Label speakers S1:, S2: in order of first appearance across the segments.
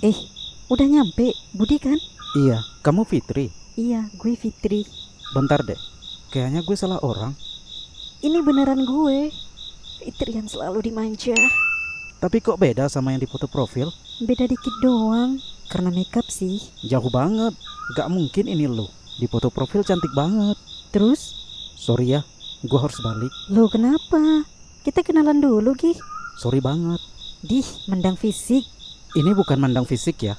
S1: Eh, udah nyampe, Budi kan?
S2: Iya, kamu Fitri.
S1: Iya, gue Fitri.
S2: Bentar deh, kayaknya gue salah orang.
S1: Ini beneran gue. Fitri yang selalu dimanja.
S2: Tapi kok beda sama yang di foto profil?
S1: Beda dikit doang,
S2: karena makeup sih. Jauh banget, gak mungkin ini lo. Di foto profil cantik banget. Terus? Sorry ya, gue harus balik.
S1: Lo kenapa? Kita kenalan dulu, Gih.
S2: Sorry banget. Dih, mendang fisik ini bukan mandang fisik ya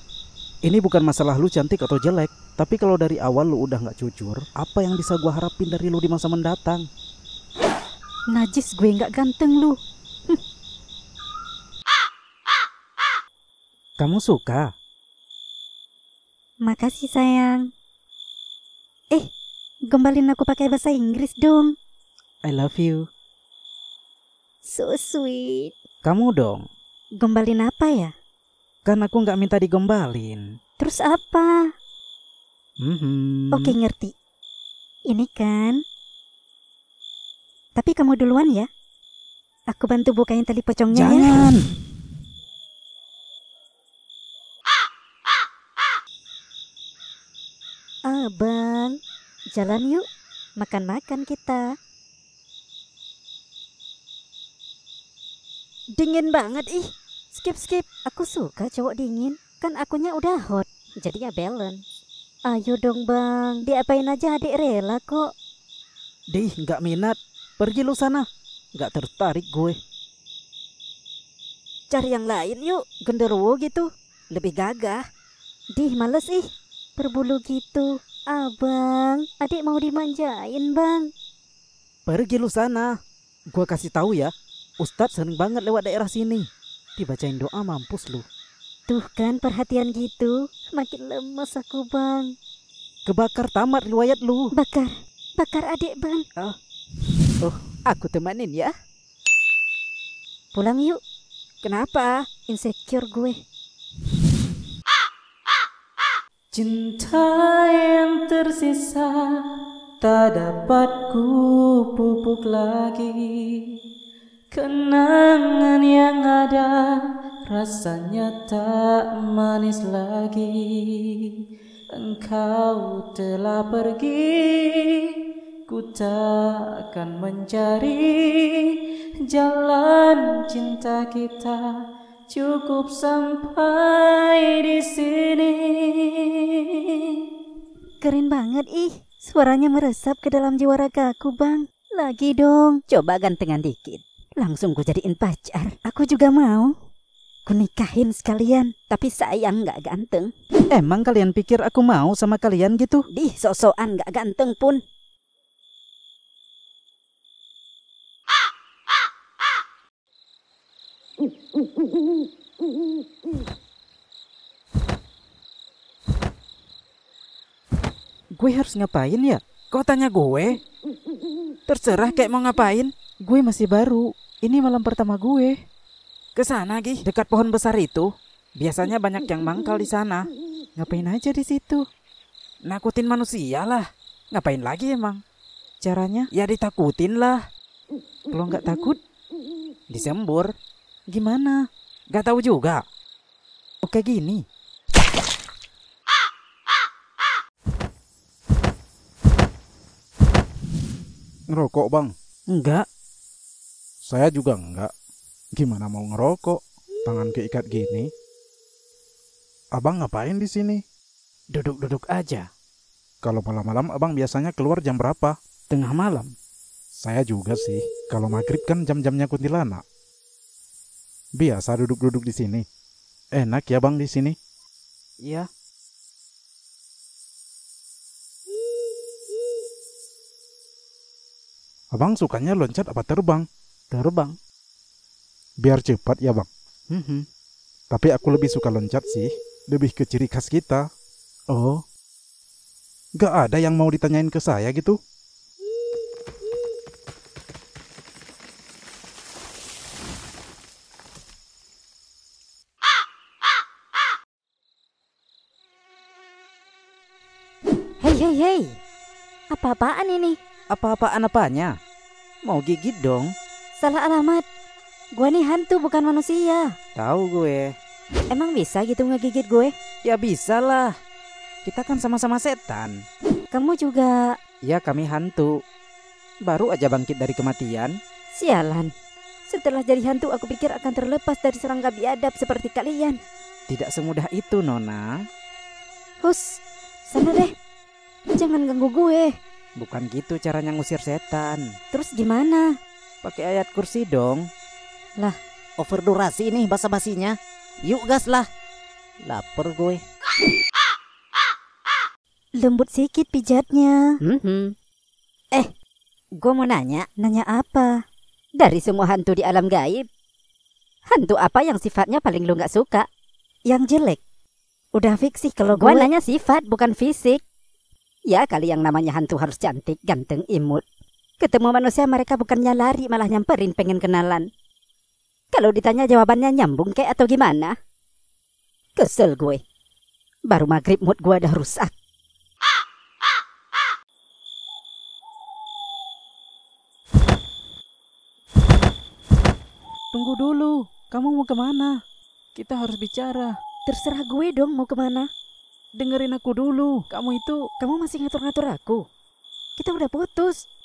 S2: ini bukan masalah lu cantik atau jelek tapi kalau dari awal lu udah gak jujur apa yang bisa gua harapin dari lu di masa mendatang najis gue gak ganteng lu kamu suka
S1: makasih sayang eh gembalin aku pakai bahasa Inggris dong
S2: I love you
S1: so sweet
S2: kamu dong
S1: gembalin apa ya karena aku nggak minta digombalin. Terus apa?
S2: Mm-hmm. Oke
S1: ngerti. Ini kan. Tapi kamu duluan ya. Aku bantu bukain tali pocongnya Jangan. ya. Jangan. Abang, jalan yuk. Makan-makan kita. Dingin banget ih. Skip, skip. Aku suka cowok dingin. Kan akunya udah hot. Jadinya balance. Ayo dong bang, diapain aja adik rela kok.
S2: Dih, nggak minat. Pergi lu sana. Nggak tertarik gue.
S1: Cari yang lain yuk, genderuwo gitu. Lebih gagah. Dih, males ih. Berbulu gitu. Abang, adik mau dimanjain
S2: bang. Pergi lu sana. Gue kasih tahu ya, Ustadz sering banget lewat daerah sini dibacain doa mampus lu. Tuh kan perhatian gitu, makin lemes aku bang. Kebakar tamat riwayat lu. Bakar, bakar
S1: adik bang. Oh,
S2: oh aku
S1: temanin ya. Pulang yuk. Kenapa? Insecure gue.
S2: Cinta yang tersisa tak dapat ku pupuk lagi Kenangan yang ada Rasanya tak manis lagi Engkau telah pergi Ku tak akan mencari Jalan cinta kita Cukup sampai di sini
S1: Keren banget ih Suaranya meresap ke dalam jiwa ragaku bang Lagi dong Coba gantengan dikit Langsung ku jadiin pacar Aku juga mau aku nikahin sekalian. Tapi sayang gak ganteng. Emang kalian pikir aku mau sama kalian gitu? Di sosokan gak ganteng pun.
S2: Gue harus ngapain ya? Kok tanya gue? Terserah kayak mau ngapain. Gue masih baru. Ini malam pertama gue. Ke sana, Gi, dekat pohon besar itu. Biasanya banyak yang mangkal di sana. Ngapain aja di situ? Nakutin manusia lah. Ngapain lagi emang? Caranya? Ya ditakutin lah. Kalau nggak takut, disembur. Gimana? Gak tahu juga. Oke oh, gini. Ngerokok bang? Enggak. Saya juga enggak. Gimana mau ngerokok? Tangan keikat gini. Abang ngapain di sini? Duduk-duduk aja. Kalau malam-malam abang biasanya keluar jam berapa? Tengah malam. Saya juga sih. Kalau maghrib kan jam-jamnya kuntilanak. Biasa duduk-duduk di sini. Enak ya bang di sini? Iya. Abang sukanya loncat apa terbang? Terbang biar cepat ya bang. Mm-hmm. Tapi aku lebih suka loncat sih, lebih ke ciri khas kita. Oh, gak ada yang mau ditanyain ke saya gitu. Hei, hei, hei. Apa-apaan ini? Apa-apaan apanya? Mau gigit dong. Salah alamat. Gue nih
S1: hantu bukan manusia.
S2: Tahu gue. Emang bisa gitu ngegigit gue? Ya bisa lah. Kita kan sama-sama setan.
S1: Kamu juga.
S2: Ya kami hantu. Baru aja bangkit dari kematian. Sialan.
S1: Setelah jadi hantu aku pikir akan terlepas dari serangga biadab seperti kalian.
S2: Tidak semudah itu, Nona.
S1: Hus, sana deh. Jangan ganggu gue.
S2: Bukan gitu caranya ngusir setan. Terus gimana? Pakai ayat kursi dong. Lah, over durasi ini basa-basinya. Yuk gas lah. Lapar gue.
S1: Lembut sikit pijatnya. Mm -hmm. Eh, gue mau nanya. Nanya apa? Dari semua hantu di alam gaib, hantu apa yang sifatnya paling lu gak suka? Yang jelek. Udah fix sih kalau gue. Gue nanya sifat, bukan fisik. Ya kali yang namanya hantu harus cantik, ganteng, imut. Ketemu manusia mereka bukannya lari malah nyamperin pengen kenalan. Kalau ditanya jawabannya nyambung kayak atau gimana? Kesel gue. Baru maghrib mood gue udah rusak.
S2: Tunggu dulu, kamu mau kemana? Kita harus bicara. Terserah gue dong mau kemana.
S1: Dengerin aku dulu, kamu itu... Kamu masih ngatur-ngatur aku. Kita udah putus.